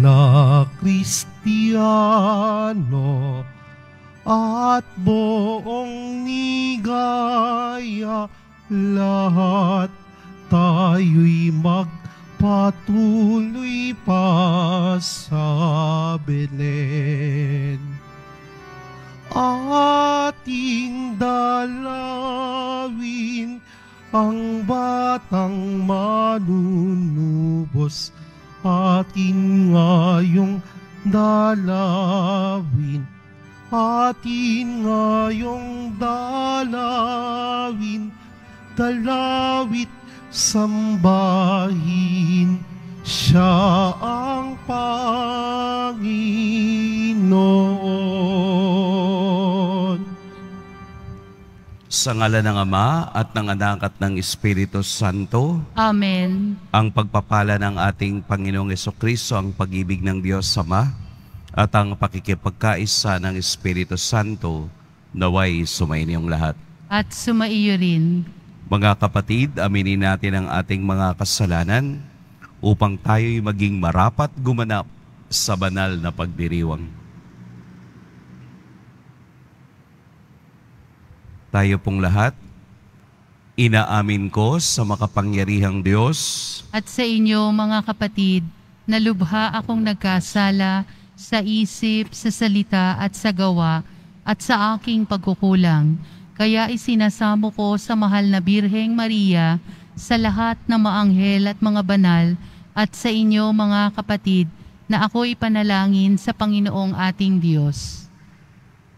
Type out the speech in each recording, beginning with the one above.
na Kristiyano at buong nigaya lahat tayo'y magpatuloy pa sa Belen. Ating dalawin ang batang manunubos sa atin ngayong dalawin atin ngayong dalawin, dalawit sambahin siya ang Panginoon. Sa ngala ng Ama at ng Anak at ng Espiritu Santo. Amen. Ang pagpapala ng ating Panginoong Kristo, ang pag-ibig ng Diyos Ama at ang pakikipagkaisa ng Espiritu Santo naway sumainiyong lahat. At sumaiyo rin. Mga kapatid, aminin natin ang ating mga kasalanan upang tayo'y maging marapat gumanap sa banal na pagdiriwang. Tayo pong lahat, inaamin ko sa makapangyarihang Diyos at sa inyo mga kapatid na lubha akong nagkasala sa isip, sa salita at sa gawa at sa aking pagkukulang. Kaya isinasamo ko sa mahal na Birheng Maria, sa lahat ng maanghel at mga banal, at sa inyo mga kapatid, na ako'y panalangin sa Panginoong ating Diyos.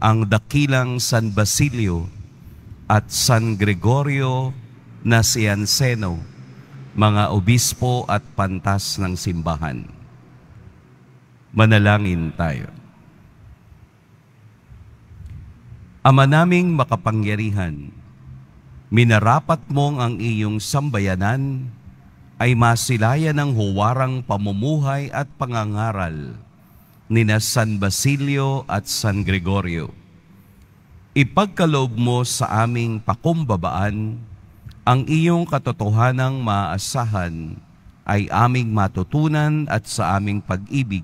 ang dakilang San Basilio at San Gregorio na si Anseno, mga obispo at pantas ng simbahan. Manalangin tayo. Ama naming makapangyarihan, minarapat mong ang iyong sambayanan ay masilayan ng huwarang pamumuhay at pangangaral nina San Basilio at San Gregorio. Ipagkaloob mo sa aming pakumbabaan ang iyong katotohanang maaasahan ay aming matutunan at sa aming pag-ibig.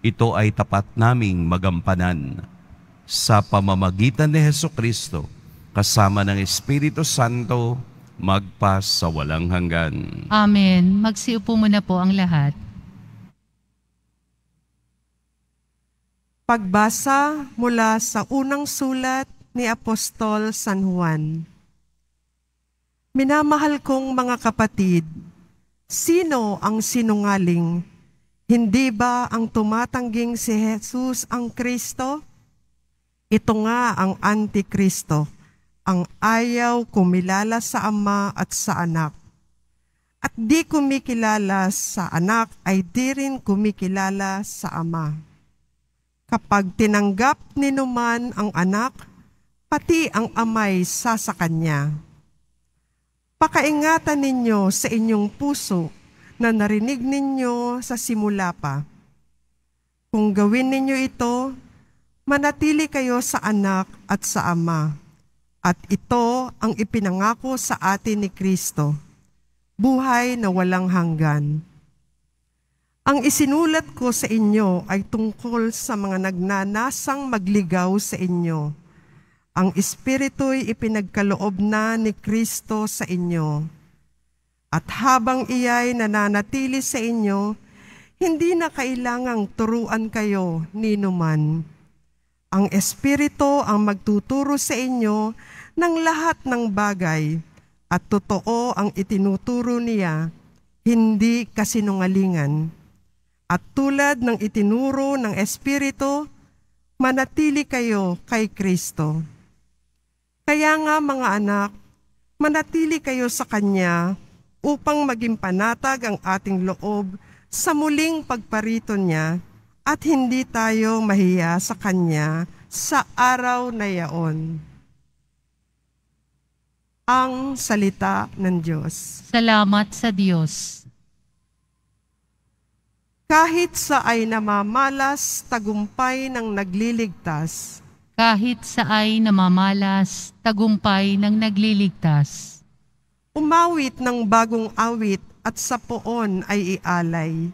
Ito ay tapat naming magampanan. Sa pamamagitan ni Heso Kristo, kasama ng Espiritu Santo, magpa sa walang hanggan. Amen. Magsiupo muna po ang lahat. Pagbasa mula sa unang sulat ni Apostol San Juan. Minamahal kong mga kapatid, sino ang sinungaling? Hindi ba ang tumatangging si Jesus ang Kristo? Ito nga ang Antikristo, ang ayaw kumilala sa Ama at sa Anak. At di kumikilala sa Anak ay di rin kumikilala sa Ama Kapag tinanggap ni Numan ang anak, pati ang amay sa sa kanya. Pakaingatan ninyo sa inyong puso na narinig ninyo sa simula pa. Kung gawin ninyo ito, manatili kayo sa anak at sa ama. At ito ang ipinangako sa atin ni Kristo, buhay na walang hanggan. Ang isinulat ko sa inyo ay tungkol sa mga nagnanasang magligaw sa inyo. Ang Espiritu'y ipinagkaloob na ni Kristo sa inyo. At habang iya'y nananatili sa inyo, hindi na kailangang turuan kayo ni numan. Ang Espiritu ang magtuturo sa inyo ng lahat ng bagay at totoo ang itinuturo niya, hindi kasinungalingan. At tulad ng itinuro ng Espiritu, manatili kayo kay Kristo. Kaya nga mga anak, manatili kayo sa Kanya upang maging panatag ang ating loob sa muling pagparito niya at hindi tayo mahiya sa Kanya sa araw na yaon. Ang salita ng Diyos. Salamat sa Diyos. Kahit sa ay namamalas, tagumpay ng nagliligtas. Kahit sa ay namamalas, tagumpay ng nagliligtas. Umawit ng bagong awit at sa poon ay ialay.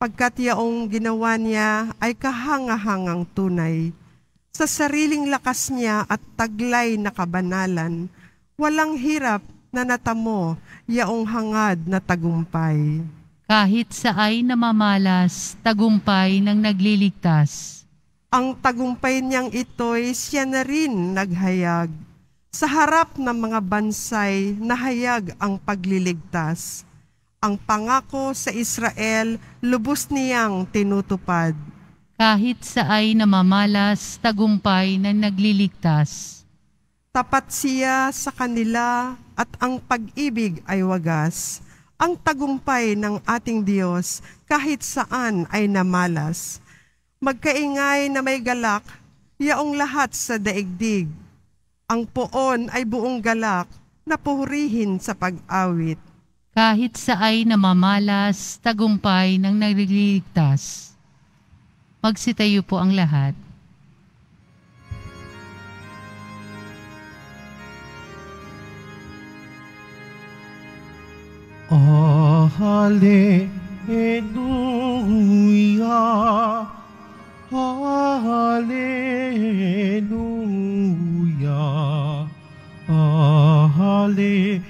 Pagkat yaong ginawa niya ay kahangahangang tunay. Sa sariling lakas niya at taglay na kabanalan, walang hirap na natamo yaong hangad na tagumpay kahit sa ay namamalas tagumpay ng nagliligtas. Ang tagumpay niyang ito'y siya na rin naghayag. Sa harap ng mga bansay, nahayag ang pagliligtas. Ang pangako sa Israel, lubos niyang tinutupad. Kahit sa ay namamalas, tagumpay ng nagliligtas. Tapat siya sa kanila at ang pag-ibig ay wagas ang tagumpay ng ating Diyos kahit saan ay namalas. Magkaingay na may galak, yaong lahat sa daigdig. Ang poon ay buong galak, na puhurihin sa pag-awit. Kahit sa ay namamalas, tagumpay ng nagliligtas. Magsitayo po ang lahat. Hallelujah. Hallelujah. Hallelujah.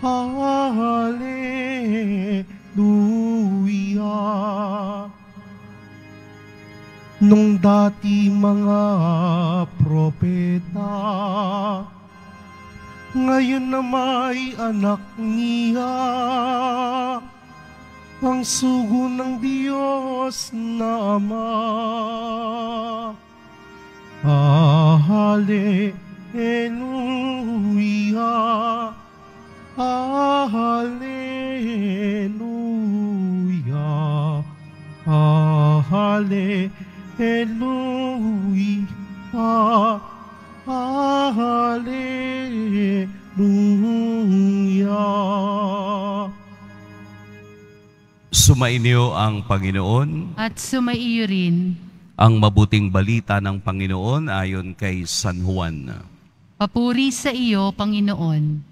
Hallelujah. Nung dati mga propeta, ngayon na may anak niya ang sugo ng Diyos na Ama. Hallelujah, Hallelujah, Hallelujah, Hallelujah. Sumainyo ang Panginoon at sumaiyo rin ang mabuting balita ng Panginoon ayon kay San Juan. Papuri sa iyo, Panginoon.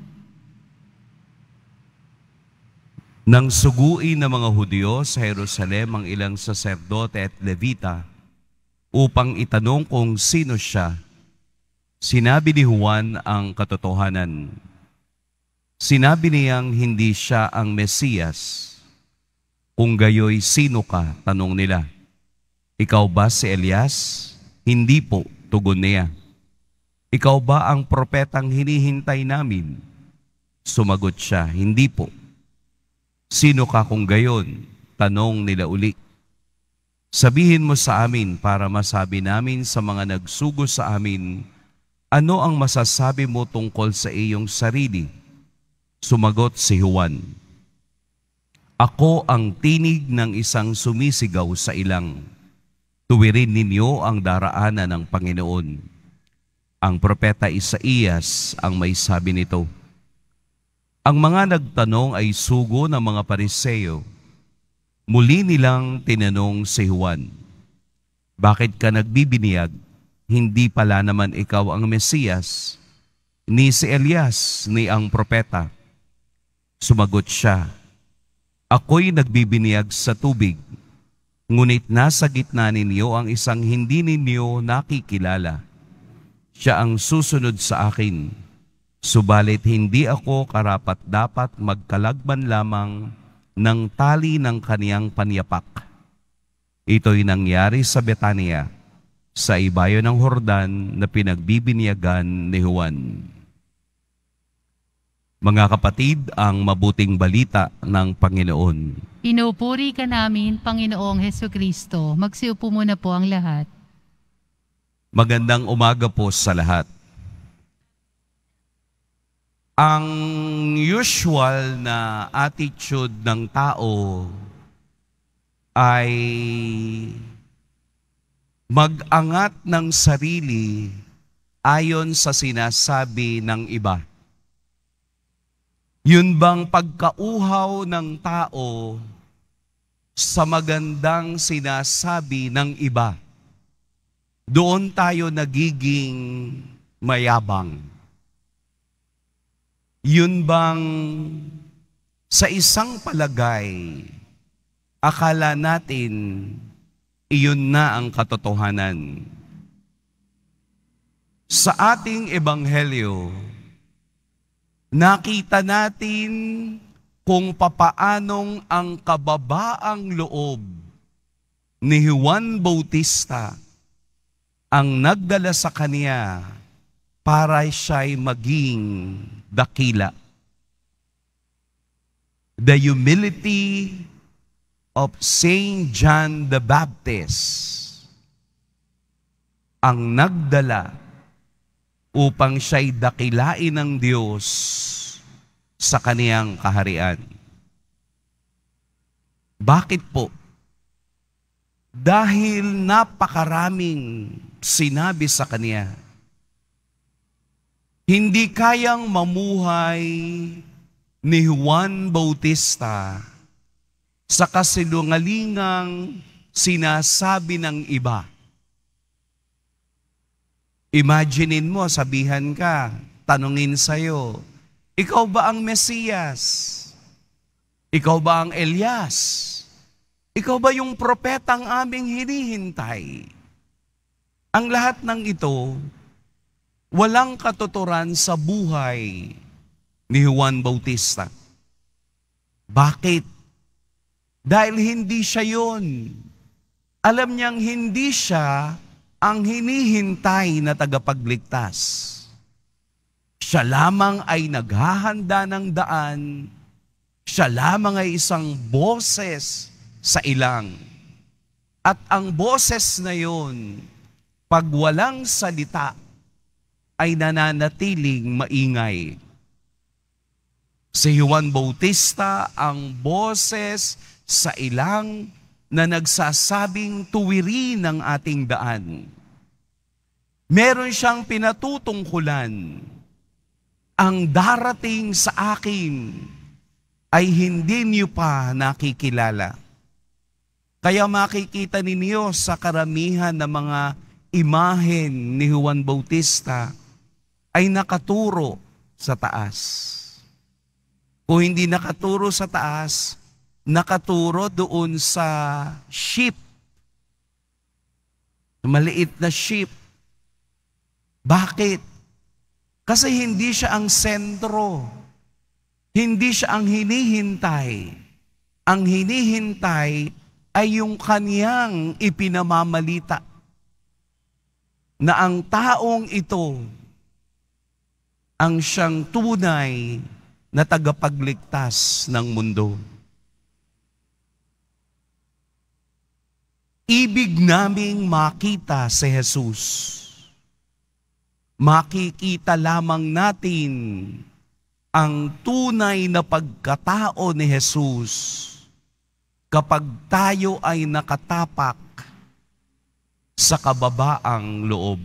Nang suguin ng mga Hudyo sa Jerusalem ang ilang saserdote at levita upang itanong kung sino siya, Sinabi ni Juan ang katotohanan. Sinabi niyang hindi siya ang Mesiyas. Kung gayoy, sino ka? Tanong nila. Ikaw ba si Elias? Hindi po, tugon niya. Ikaw ba ang propetang hinihintay namin? Sumagot siya, hindi po. Sino ka kung gayon? Tanong nila uli. Sabihin mo sa amin para masabi namin sa mga nagsugo sa amin ano ang masasabi mo tungkol sa iyong sarili? Sumagot si Juan, Ako ang tinig ng isang sumisigaw sa ilang. Tuwirin ninyo ang daraanan ng Panginoon. Ang propeta Isaías ang may sabi nito, Ang mga nagtanong ay sugo ng mga pariseyo. Muli nilang tinanong si Juan, Bakit ka nagbibiniyag? hindi pala naman ikaw ang Mesiyas, ni si Elias, ni ang propeta. Sumagot siya, Ako'y nagbibiniyag sa tubig, ngunit nasa gitna ninyo ang isang hindi ninyo nakikilala. Siya ang susunod sa akin, subalit hindi ako karapat-dapat magkalagban lamang ng tali ng kaniyang panyapak. Ito'y nangyari sa Betania, sa ibayo ng Hordan na pinagbibinyagan ni Juan. Mga kapatid, ang mabuting balita ng Panginoon. Inupuri ka namin, Panginoong Heso Kristo. Magsiupo muna po ang lahat. Magandang umaga po sa lahat. Ang usual na attitude ng tao ay Magangat ng sarili ayon sa sinasabi ng iba. Yun bang pagkauhaw ng tao sa magandang sinasabi ng iba? Doon tayo nagiging mayabang. Yun bang sa isang palagay, akala natin iyon na ang katotohanan. Sa ating ebanghelyo, nakita natin kung papaanong ang kababaang loob ni Juan Bautista ang nagdala sa kanya para siya'y maging dakila. The humility of Saint John the Baptist ang nagdala upang siya'y dakilain ng Diyos sa kaniyang kaharian. Bakit po? Dahil napakaraming sinabi sa kaniya. Hindi kayang mamuhay ni Juan Bautista sa kasinungalingang sinasabi ng iba. Imaginein mo, sabihan ka, tanungin sa'yo, ikaw ba ang Mesiyas? Ikaw ba ang Elias? Ikaw ba yung propetang aming hinihintay? Ang lahat ng ito, walang katuturan sa buhay ni Juan Bautista. Bakit? Dahil hindi siya yun. Alam niyang hindi siya ang hinihintay na tagapagligtas. Siya lamang ay naghahanda ng daan. Siya lamang ay isang boses sa ilang. At ang boses na yun, pag walang salita, ay nananatiling maingay. Si Juan Bautista, ang boses sa ilang na nagsasabing tuwirin ng ating daan. Meron siyang pinatutungkulan. Ang darating sa akin ay hindi niyo pa nakikilala. Kaya makikita ninyo sa karamihan ng mga imahen ni Juan Bautista ay nakaturo sa taas. Kung hindi nakaturo sa taas, nakaturo doon sa sheep. Maliit na ship. Bakit? Kasi hindi siya ang sentro. Hindi siya ang hinihintay. Ang hinihintay ay yung kaniyang ipinamamalita na ang taong ito ang siyang tunay na tagapagligtas ng mundo. Ibig naming makita si Jesus. Makikita lamang natin ang tunay na pagkatao ni Jesus kapag tayo ay nakatapak sa kababaang loob.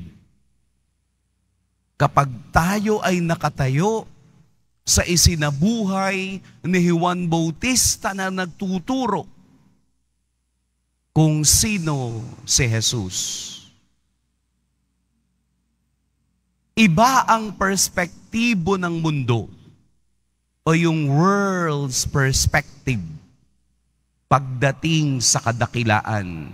Kapag tayo ay nakatayo sa isinabuhay ni Juan Bautista na nagtuturo kung sino si Jesus. Iba ang perspektibo ng mundo o yung world's perspective pagdating sa kadakilaan.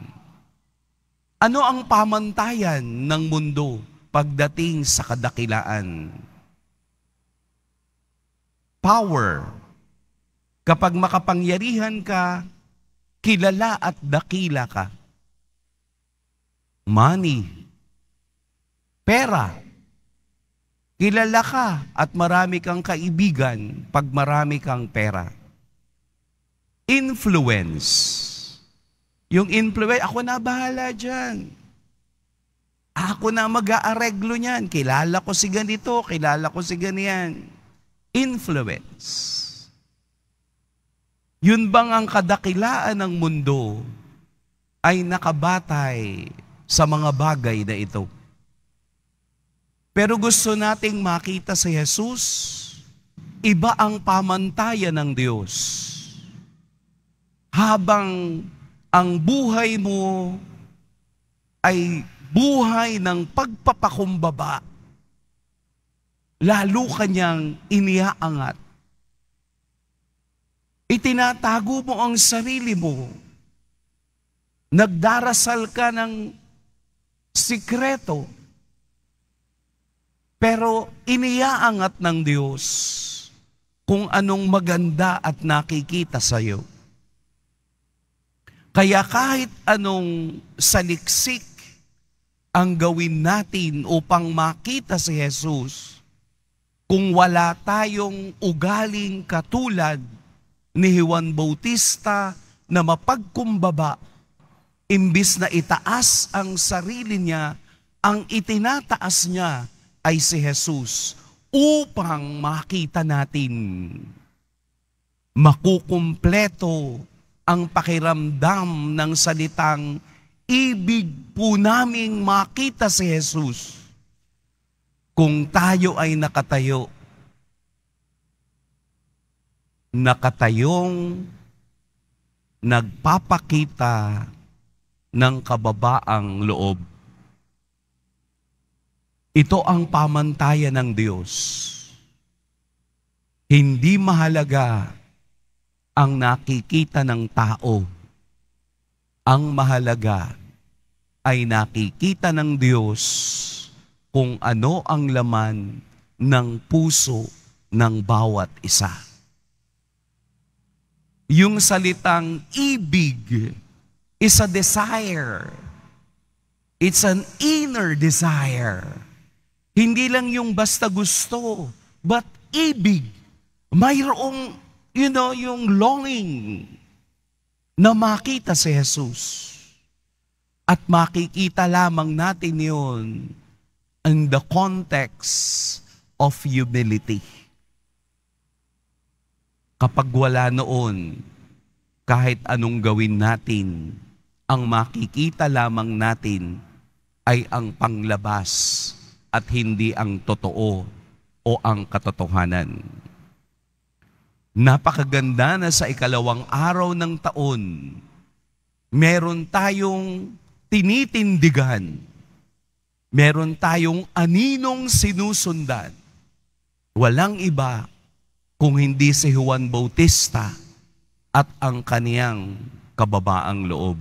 Ano ang pamantayan ng mundo pagdating sa kadakilaan? Power. Kapag makapangyarihan ka, Kilala at dakila ka. Money. Pera. Kilala ka at marami kang kaibigan pag marami kang pera. Influence. Yung influence, ako na bahala dyan. Ako na mag-aareglo niyan. Kilala ko si ganito, kilala ko si ganyan. Influence. Yun bang ang kadakilaan ng mundo ay nakabatay sa mga bagay na ito? Pero gusto nating makita si Jesus, iba ang pamantayan ng Diyos. Habang ang buhay mo ay buhay ng pagpapakumbaba, lalo kanyang iniaangat Itinatago mo ang sarili mo. Nagdarasal ka ng sikreto. Pero iniaangat ng Diyos kung anong maganda at nakikita sa iyo. Kaya kahit anong saliksik ang gawin natin upang makita si Jesus, kung wala tayong ugaling katulad ni Juan Bautista na mapagkumbaba, imbis na itaas ang sarili niya, ang itinataas niya ay si Jesus upang makita natin makukumpleto ang pakiramdam ng salitang ibig po naming makita si Jesus kung tayo ay nakatayo nakatayong nagpapakita ng kababaang loob. Ito ang pamantayan ng Diyos. Hindi mahalaga ang nakikita ng tao. Ang mahalaga ay nakikita ng Diyos kung ano ang laman ng puso ng bawat isa. Yung salitang ibig is a desire. It's an inner desire. Hindi lang yung basta gusto, but ibig. Mayroong, you know, yung longing na makita si Jesus. At makikita lamang natin yon in the context of humility kapag wala noon, kahit anong gawin natin, ang makikita lamang natin ay ang panglabas at hindi ang totoo o ang katotohanan. Napakaganda na sa ikalawang araw ng taon, meron tayong tinitindigan, meron tayong aninong sinusundan. Walang iba kung hindi si Juan Bautista at ang kaniyang kababaang loob.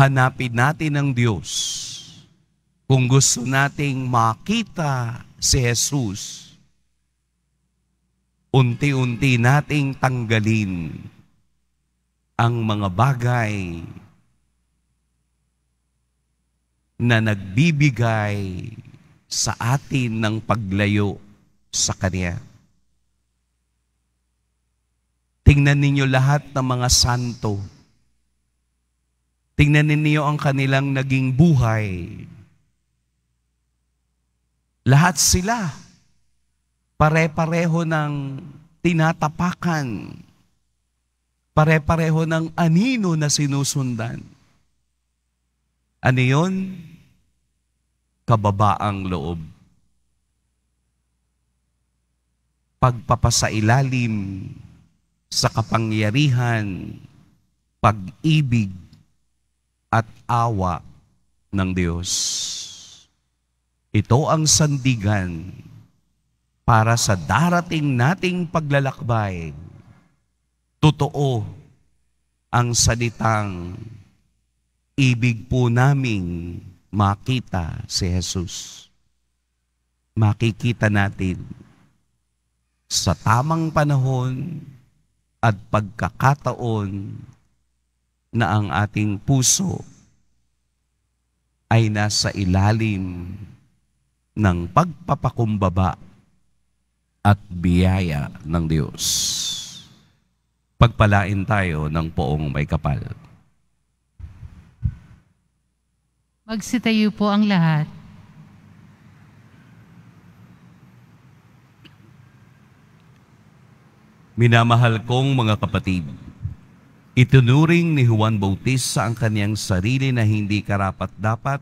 Hanapin natin ang Diyos kung gusto nating makita si Jesus. Unti-unti nating tanggalin ang mga bagay na nagbibigay sa atin ng paglayo sa Kanya. Tingnan ninyo lahat ng mga santo. Tingnan ninyo ang kanilang naging buhay. Lahat sila, pare-pareho ng tinatapakan. Pare-pareho ng anino na sinusundan. Ano yun? kababaang loob. Pagpapasailalim sa kapangyarihan, pag-ibig at awa ng Diyos. Ito ang sandigan para sa darating nating paglalakbay. Totoo ang salitang ibig po naming makita si Jesus. Makikita natin sa tamang panahon at pagkakataon na ang ating puso ay nasa ilalim ng pagpapakumbaba at biyaya ng Diyos. Pagpalain tayo ng poong may kapal. Magsitayo po ang lahat. Minamahal kong mga kapatid, itunuring ni Juan Bautista ang kaniyang sarili na hindi karapat-dapat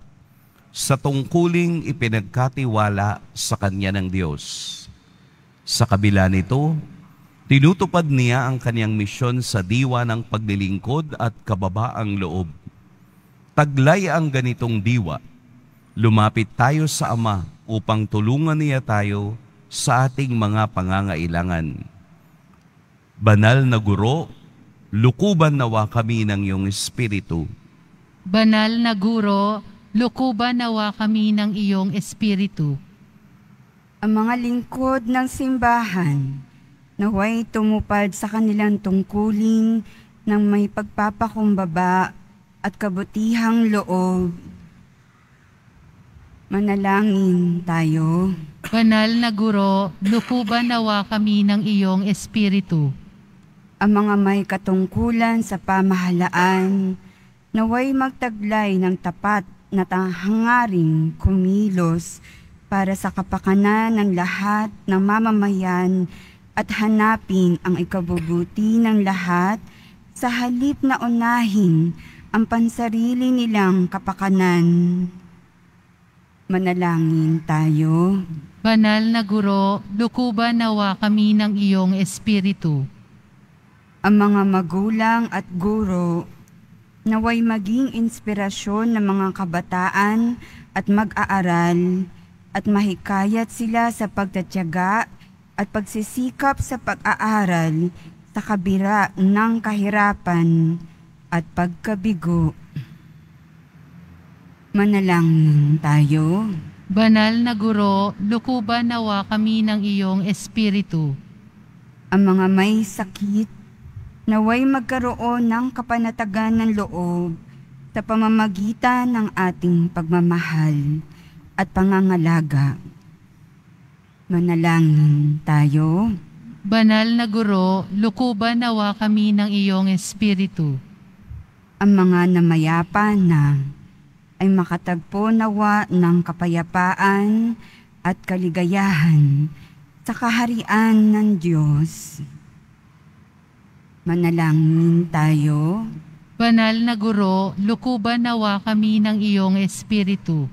sa tungkuling ipinagkatiwala sa kanya ng Diyos. Sa kabila nito, tinutupad niya ang kaniyang misyon sa diwa ng paglilingkod at kababaang loob taglay ang ganitong diwa, lumapit tayo sa Ama upang tulungan niya tayo sa ating mga pangangailangan. Banal na Guro, lukuban nawa kami ng iyong Espiritu. Banal na Guro, lukuban nawa kami ng iyong Espiritu. Ang mga lingkod ng simbahan, naway tumupad sa kanilang tungkulin ng may pagpapakumbaba at kabutihang loob. Manalangin tayo. Banal na Guro, lukuban nawa kami ng iyong Espiritu. Ang mga may katungkulan sa pamahalaan, naway magtaglay ng tapat na tahangaring kumilos para sa kapakanan ng lahat ng mamamayan at hanapin ang ikabubuti ng lahat sa halip na unahin ang pansarili nilang kapakanan. Manalangin tayo. Banal na Guro, lukuban nawa kami ng iyong Espiritu. Ang mga magulang at guro naway maging inspirasyon ng mga kabataan at mag-aaral at mahikayat sila sa pagtatyaga at pagsisikap sa pag-aaral sa kabila ng kahirapan at pagkabigo. Manalangin tayo. Banal na Guro, lukuban nawa kami ng iyong Espiritu. Ang mga may sakit, naway magkaroon ng kapanatagan ng loob sa pamamagitan ng ating pagmamahal at pangangalaga. Manalangin tayo. Banal na Guro, lukuban nawa kami ng iyong Espiritu ang mga namayapa na ay makatagpo nawa ng kapayapaan at kaligayahan sa kaharian ng Diyos. Manalangin tayo. Banal na Guro, lukuban nawa kami ng iyong Espiritu.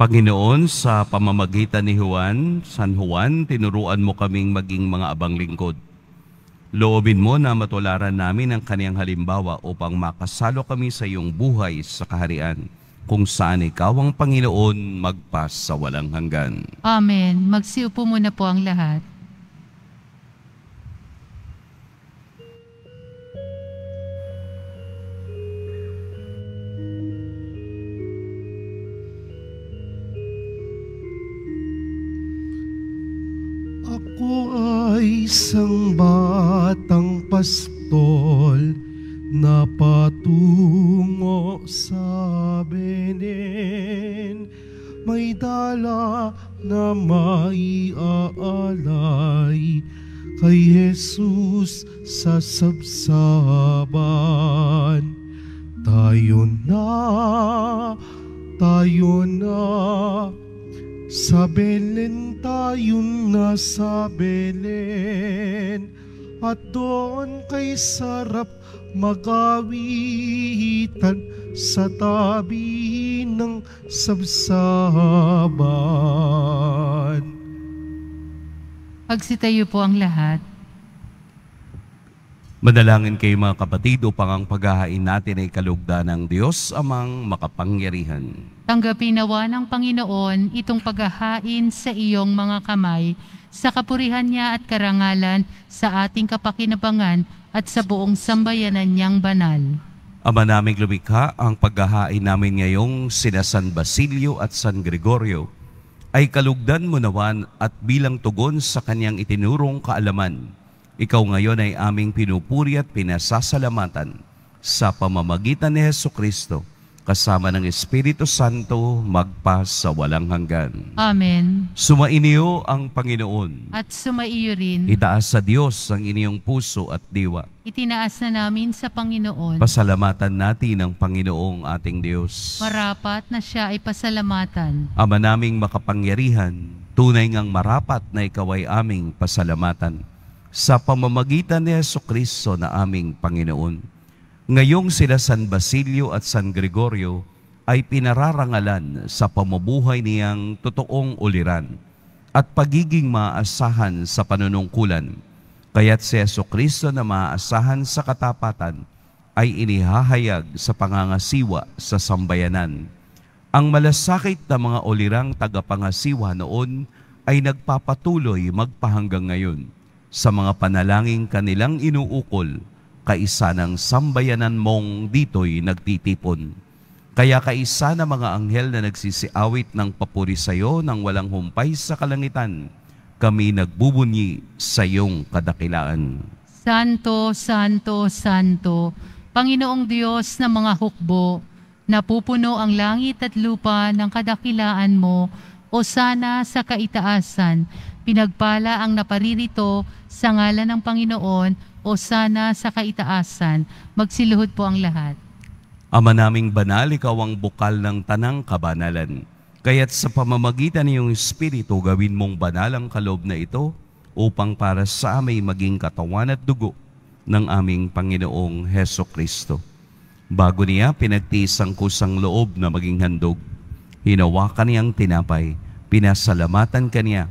Panginoon, sa pamamagitan ni Juan, San Juan, tinuruan mo kaming maging mga abang lingkod Loobin mo na matularan namin ang kaniyang halimbawa upang makasalo kami sa iyong buhay sa kaharian kung saan ikaw ang Panginoon magpas sa walang hanggan. Amen. Magsiupo muna po ang lahat. ay isang batang pastol na patungo sa benen may dala na maiaalay kay Jesus sa sabsaban. Tayo na, tayo na, sa Belen tayong nasa Belen At doon kay sarap magawitan Sa tabi ng sabsaban Pagsitayo po ang lahat. Madalangin kayo mga kapatid upang ang paghahain natin ay kalugda ng Diyos amang makapangyarihan. Tanggapin nawa ng Panginoon itong paghahain sa iyong mga kamay sa kapurihan niya at karangalan sa ating kapakinabangan at sa buong sambayanan niyang banal. Ama naming lumikha, ang paghahain namin ngayong sina San Basilio at San Gregorio ay kalugdan mo nawan at bilang tugon sa kanyang itinurong kaalaman ikaw ngayon ay aming pinupuri at pinasasalamatan sa pamamagitan ni Heso Kristo kasama ng Espiritu Santo magpa sa walang hanggan. Amen. Sumainyo ang Panginoon. At sumaiyo rin. Itaas sa Diyos ang inyong puso at diwa. Itinaas na namin sa Panginoon. Pasalamatan natin ang Panginoong ating Diyos. Marapat na siya ay pasalamatan. Ama naming makapangyarihan, tunay ngang marapat na ikaw ay aming pasalamatan sa pamamagitan ni Yeso Kristo na aming Panginoon. Ngayong sila San Basilio at San Gregorio ay pinararangalan sa pamabuhay niyang totoong uliran at pagiging maaasahan sa panunungkulan. Kaya't si Yeso Kristo na maaasahan sa katapatan ay inihahayag sa pangangasiwa sa sambayanan. Ang malasakit na mga ulirang tagapangasiwa noon ay nagpapatuloy magpahanggang ngayon sa mga panalangin kanilang inuukol kaisa ng sambayanan mong dito'y nagtitipon. Kaya kaisa na mga anghel na nagsisiawit ng papuri sa iyo nang walang humpay sa kalangitan, kami nagbubunyi sa iyong kadakilaan. Santo, Santo, Santo, Panginoong Diyos ng mga hukbo, napupuno ang langit at lupa ng kadakilaan mo, o sana sa kaitaasan, Pinagpala ang naparirito sa ngalan ng Panginoon o sana sa kaitaasan. Magsiluhod po ang lahat. Ama naming banal, ikaw ang bukal ng tanang kabanalan. Kaya't sa pamamagitan ng iyong Espiritu, gawin mong banal ang kalob na ito upang para sa aming maging katawan at dugo ng aming Panginoong Heso Kristo. Bago niya pinagtiis ang kusang loob na maging handog, hinawakan niyang tinapay, pinasalamatan kaniya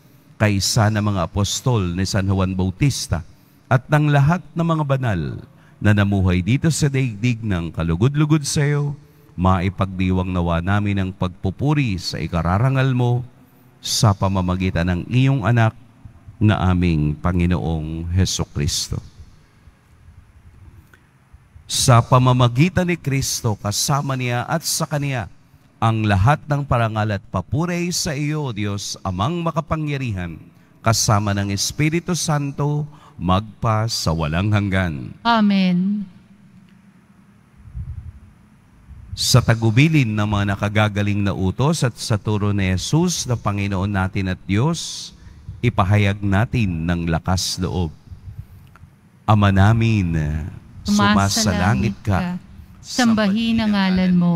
kaysa ng mga apostol ni San Juan Bautista at ng lahat ng mga banal na namuhay dito sa daigdig ng kalugod-lugod sa iyo, maipagdiwang nawa namin ang pagpupuri sa ikararangal mo sa pamamagitan ng iyong anak na aming Panginoong Heso Kristo. Sa pamamagitan ni Kristo, kasama niya at sa Kaniya, ang lahat ng parangal at papuri sa iyo, Diyos, amang makapangyarihan, kasama ng Espiritu Santo, magpa sa walang hanggan. Amen. Sa tagubilin ng mga nakagagaling na utos at sa turo ni Jesus na Panginoon natin at Diyos, ipahayag natin ng lakas loob. Ama namin, sumasalangit ka, sambahin ang ngalan mo,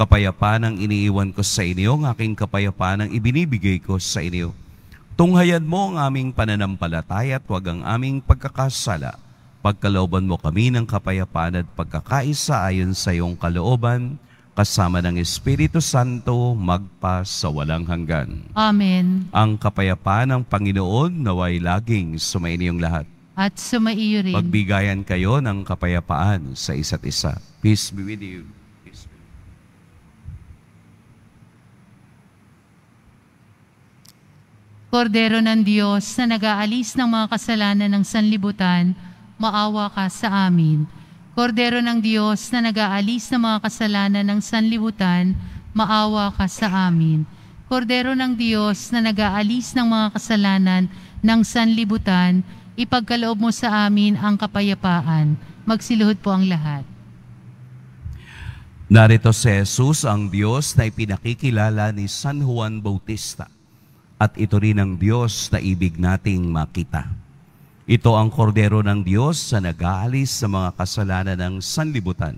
Kapayapaan ang iniiwan ko sa inyo, ang aking kapayapaan ang ibinibigay ko sa inyo. Tunghayan mo ang aming pananampalataya at huwag ang aming pagkakasala. Pagkalooban mo kami ng kapayapaan at pagkakaisa ayon sa iyong kalooban, kasama ng Espiritu Santo, magpa sa walang hanggan. Amen. Ang kapayapaan ng Panginoon naway laging sumainiyong lahat. At sumaiyo rin. Magbigayan kayo ng kapayapaan sa isa't isa. Peace be with you. Kordero ng Diyos na nag-aalis ng mga kasalanan ng sanlibutan, maawa ka sa amin. Kordero ng Diyos na nag-aalis ng mga kasalanan ng sanlibutan, maawa ka sa amin. Kordero ng Diyos na nag-aalis ng mga kasalanan ng sanlibutan, ipagkaloob mo sa amin ang kapayapaan. Magsiluhod po ang lahat. Narito si Jesus, ang Diyos na ipinakikilala ni San Juan Bautista at ito rin ang Diyos na ibig nating makita. Ito ang kordero ng Diyos na nag-aalis sa mga kasalanan ng sanlibutan.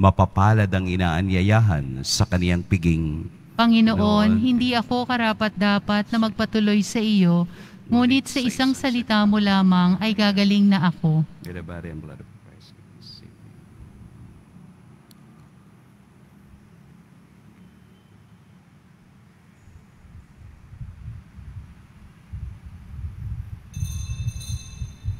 Mapapalad ang inaanyayahan sa kaniyang piging. Panginoon, hindi ako karapat-dapat na magpatuloy sa iyo, ngunit sa isang salita mo lamang ay gagaling na ako. Get a body and blood.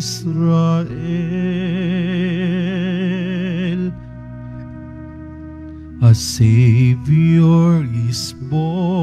Israel. A Savior is born.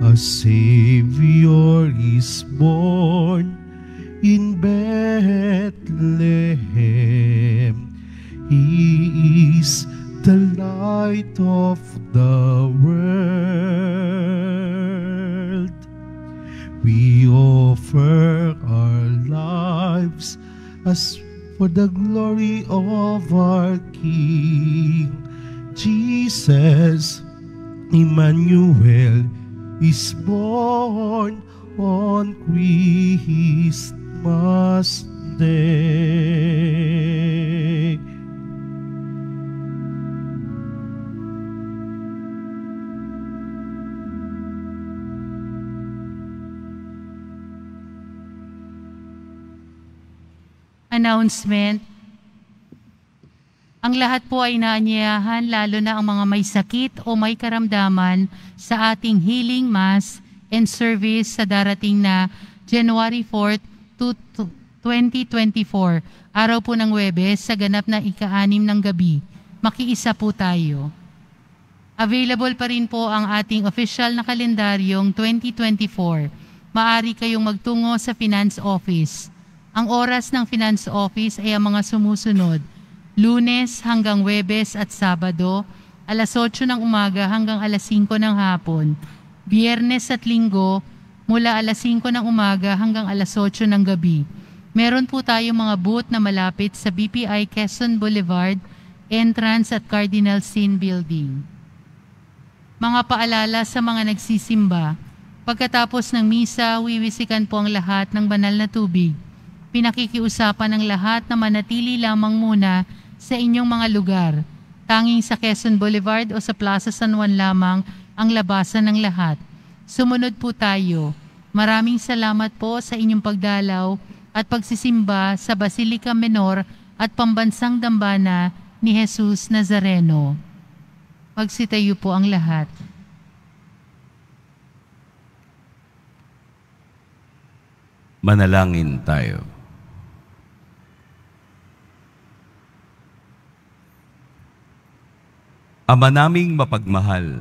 A Savior is born in Bethlehem. He is the light of the world. We offer our lives as for the glory of our King, Jesus Emmanuel. is born on Christmas Day. Announcement Ang lahat po ay naanyayahan, lalo na ang mga may sakit o may karamdaman sa ating healing mass and service sa darating na January 4, 2024, araw po ng Webes sa ganap na ika-anim ng gabi. Makiisa po tayo. Available pa rin po ang ating official na kalendaryong 2024. Maari kayong magtungo sa Finance Office. Ang oras ng Finance Office ay ang mga sumusunod – lunes hanggang webes at sabado, alas 8 ng umaga hanggang alas 5 ng hapon, biyernes at linggo mula alas 5 ng umaga hanggang alas 8 ng gabi. Meron po tayong mga booth na malapit sa BPI Quezon Boulevard, entrance at Cardinal Sin Building. Mga paalala sa mga nagsisimba, Pagkatapos ng misa, wiwisikan po ang lahat ng banal na tubig. Pinakikiusapan ng lahat na manatili lamang muna sa inyong mga lugar. Tanging sa Quezon Boulevard o sa Plaza San Juan lamang ang labasan ng lahat. Sumunod po tayo. Maraming salamat po sa inyong pagdalaw at pagsisimba sa Basilica Menor at Pambansang Dambana ni Jesus Nazareno. Magsitayo po ang lahat. Manalangin tayo. Ama naming mapagmahal,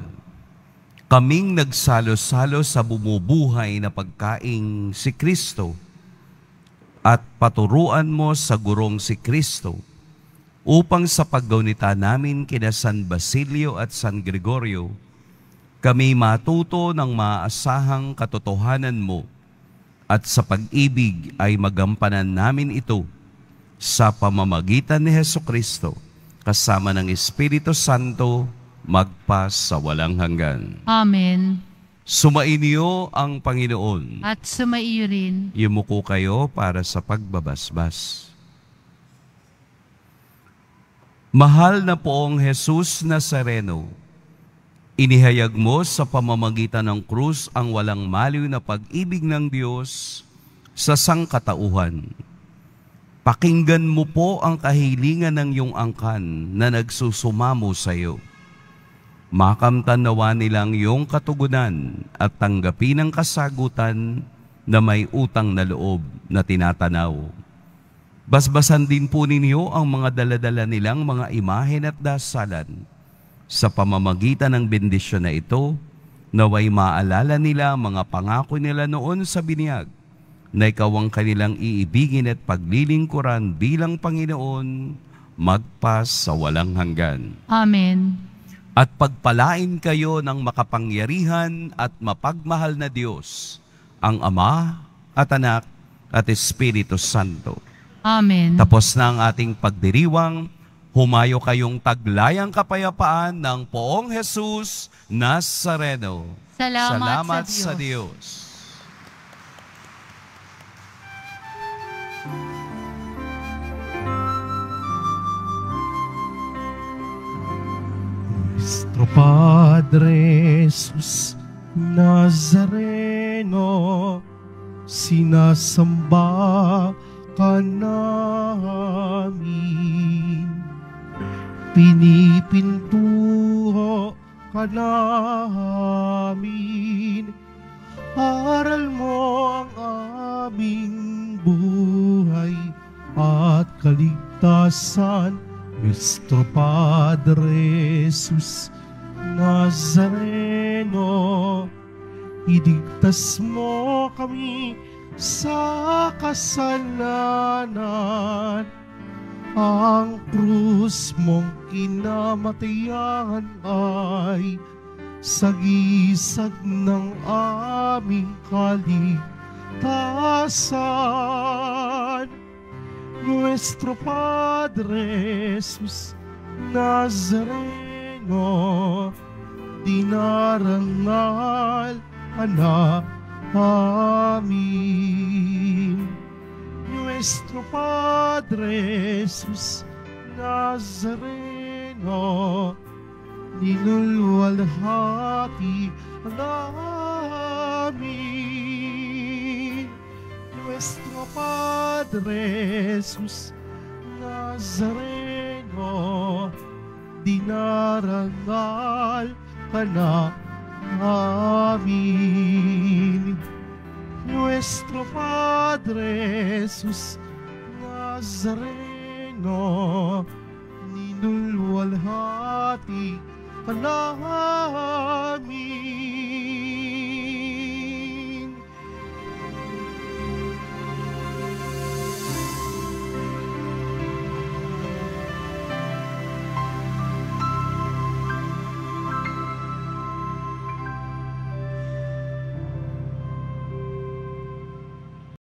kaming nagsalo-salo sa bumubuhay na pagkaing si Kristo at paturuan mo sa gurong si Kristo upang sa paggaunita namin kina San Basilio at San Gregorio, kami matuto ng maasahang katotohanan mo at sa pag-ibig ay magampanan namin ito sa pamamagitan ni Heso Kristo kasama ng Espiritu Santo, magpa sa walang hanggan. Amen. Sumainyo ang Panginoon. At sumaiyo rin. Yumuko kayo para sa pagbabasbas. Mahal na poong Jesus Nazareno, inihayag mo sa pamamagitan ng krus ang walang maliw na pag-ibig ng Diyos sa sangkatauhan Pakinggan mo po ang kahilingan ng iyong angkan na nagsusumamo sa iyo. Makamtan nawa nilang iyong katugunan at tanggapin ang kasagutan na may utang na loob na tinatanaw. Basbasan din po ninyo ang mga daladala nilang mga imahen at dasalan sa pamamagitan ng bendisyon na ito naway maalala nila mga pangako nila noon sa binyag na ikaw ang kanilang iibigin at paglilingkuran bilang Panginoon, magpas sa walang hanggan. Amen. At pagpalain kayo ng makapangyarihan at mapagmahal na Diyos, ang Ama at Anak at Espiritu Santo. Amen. Tapos na ang ating pagdiriwang, humayo kayong taglayang kapayapaan ng poong Jesus Nazareno. Salamat, Salamat sa Diyos. Sa Diyos. Nuestro Padre Jesus Nazareno, sinasamba ka namin. Pinipintuho ka namin. Aral mo ang aming buhay at kaligtasan, Nuestro Padre Jesus Nazareno, idigtas mo kami sa kasalanan. Ang krus mong kinamatayan ay sagisag ng aming kaligtasan pasan nuestro Padre Jesús Nazareno dinarangal ana amin nuestro Padre Jesús Nazareno ninulwalhati ang Padre Jesus Nazareno, dinarangal ka na namin. Nuestro Padre Jesus Nazareno, ninulwalhati ka namin.